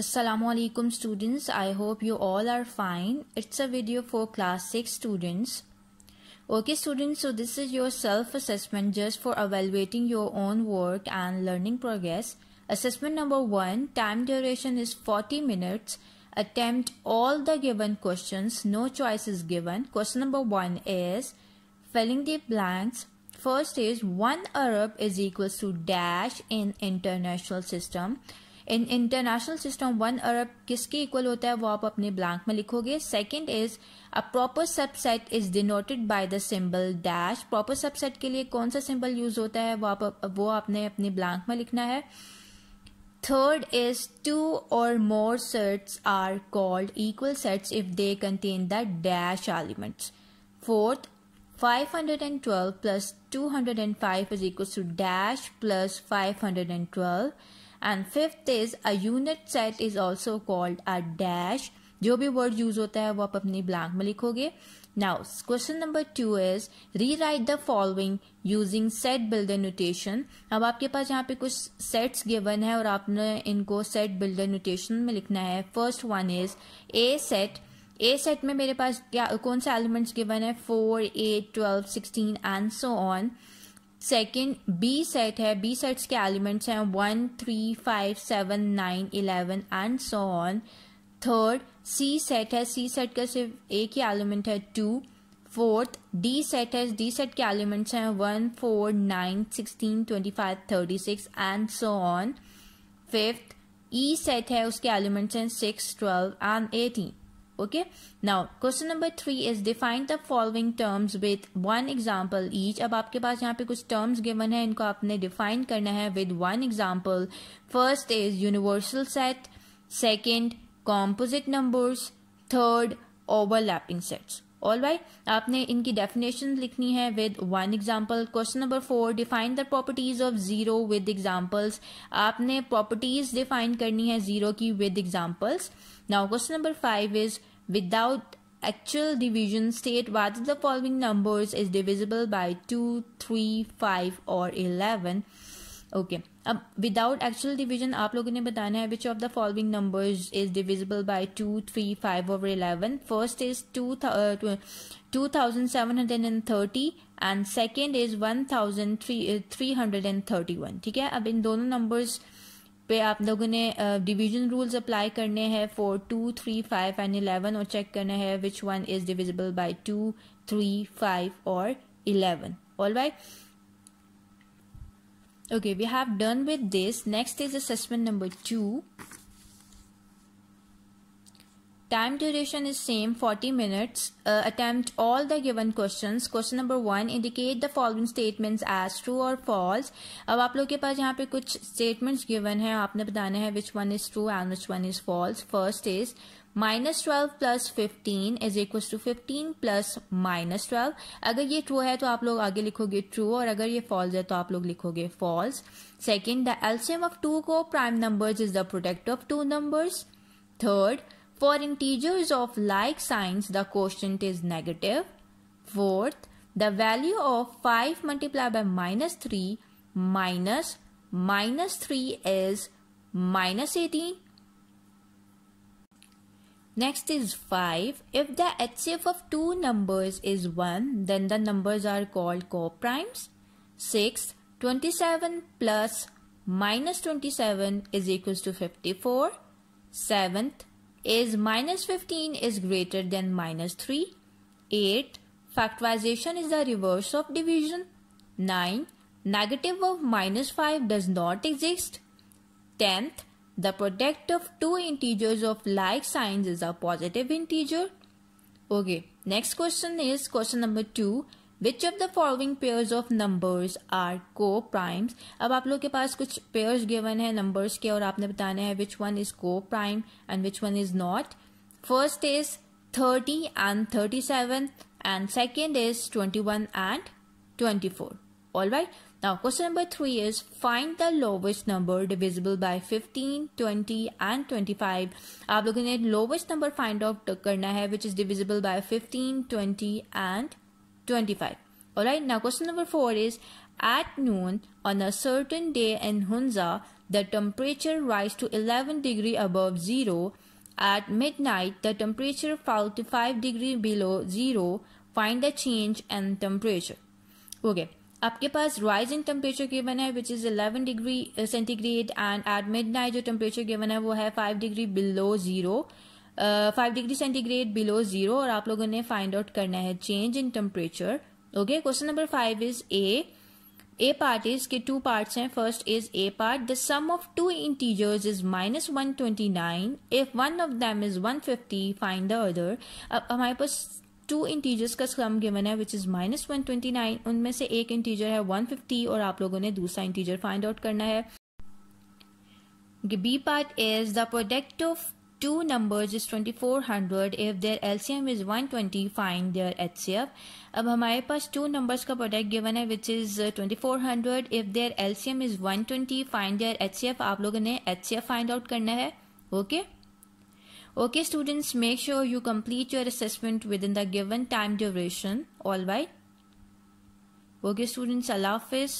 Assalamualaikum students I hope you all are fine it's a video for class 6 students okay students so this is your self assessment just for evaluating your own work and learning progress assessment number 1 time duration is 40 minutes attempt all the given questions no choice is given question number 1 is filling the blanks first is one arab is equals to dash in international system in international system one अरब किसके equal होता है वो आप अपने blank में लिखोगे second is a proper subset is denoted by the symbol dash proper subset के लिए कौन सा सिंबल यूज होता है वो आप वो आपने अपने ब्लैंक में लिखना है third is two or more sets are called equal sets if they contain the dash elements fourth 512 plus 205 is equal to dash plus 512. And fifth is a unit set is also called a dash जो भी word use होता है वो आप अपनी blank में लिखोगे now question number two is rewrite the following using set builder notation अब आपके पास यहाँ पे कुछ सेट्स गिवन है और आपने इनको सेट बिल्डर न्यूटेशन में लिखना है first one is A set A set में मेरे पास क्या कौन से एलिमेंट्स गिवन है four eight twelve sixteen and so on second B set है बी सेट्स के एलिमेंट्स हैं one three five seven nine eleven and so on third C set है सी सेट का सिर्फ एक ही एलिमेंट है टू फोर्थ डी सेट है डी सेट के एलिमेंट्स हैं one four nine sixteen twenty five thirty six and so on fifth E set है उसके एलिमेंट्स हैं six twelve and eighteen okay now question number three is define the following terms with one example each अब आपके पास यहाँ पे कुछ terms given है इनको आपने define करना है with one example first is universal set second composite numbers third overlapping sets all right? आपने इनकी डेफिनेशन लिखनी है with one example question number four define the properties of zero with examples आपने प्रॉपर्टीज डिफाइन करनी है zero की with examples now question number five is without actual division state whether the following number is divisible by two three five और eleven okay अब without actual division आप लोगों ने बताना है which of the following numbers is divisible by two three five over eleven first is two two thousand seven hundred and thirty and second is one thousand three three hundred and thirty one ठीक है अब इन दोनों numbers पे आप लोगों ने division rules apply करने हैं for two three five and eleven और चेक करना है which one is divisible by two three five और eleven all by Okay, we have done with this. Next is assessment number 2. Time duration is same 40 minutes. Uh, attempt all the given questions. Question number 1 indicate the following statements as true or false. ab aap log ke paas yahan pe kuch statements given hai aapne batana hai which one is true and which one is false. First is minus twelve plus fifteen is equal two fifteen plus minus twelve अगर ये true है तो आप लोग आगे लिखोगे true और अगर ये फॉल्स है तो आप लोग लिखोगे false second the LCM of two coprime numbers is the product of two numbers third For integers of like signs, the quotient is negative. Fourth, the value of 5 multiplied by minus 3 minus minus 3 is minus 18. Next is 5. If the HCF of two numbers is 1, then the numbers are called coprimes. 6. 27 plus minus 27 is equals to 54. 7th, is minus 15 is greater than minus 3? 8. Factorization is the reverse of division. 9. Negative of minus 5 does not exist. 10th. The product of two integers of like signs is a positive integer. Okay, next question is question number 2. Which of the following pairs of numbers are coprimes अब आप लोग के पास कुछ pairs given है numbers के और आपने बताने हैं which one is coprime and which one is not first is thirty and thirty seven and second is twenty one and twenty four all right now question number three is find the lowest number divisible by fifteen twenty and twenty five आप लोगों ने lowest number find out करना है which is divisible by fifteen twenty and 25. Alright, now question number 4 is At noon on a certain day in Hunza, the temperature rise to 11 degree above zero. At midnight, the temperature fall to 5 degree below zero. Find the change in temperature. Okay. आपके पास rise in temperature given है which is 11 degree centigrade and at midnight, night जो temperature given है वो है 5 degree below zero five degree centigrade below zero और आप लोगों ने फाइंड आउट करना है change in temperature okay question number five is A A part is के टू पार्ट्स हैं first is A part the sum of two integers is minus one twenty nine if one of them is one fifty find the other अब हमारे पास two integers का sum given है which is minus one twenty nine उनमें से एक integer है one fifty और आप लोगों ने दूसरा इंटीजर फाइंड आउट करना है B part is the product of two numbers is 2400 if their LCM is 120 find their HCF अब हमारे पास two numbers का product given है which is 2400 if their LCM is 120 find their HCF आप लोगों ने HCF find out करना है okay okay students make sure you complete your assessment within the given time duration all right okay students Allah Hafiz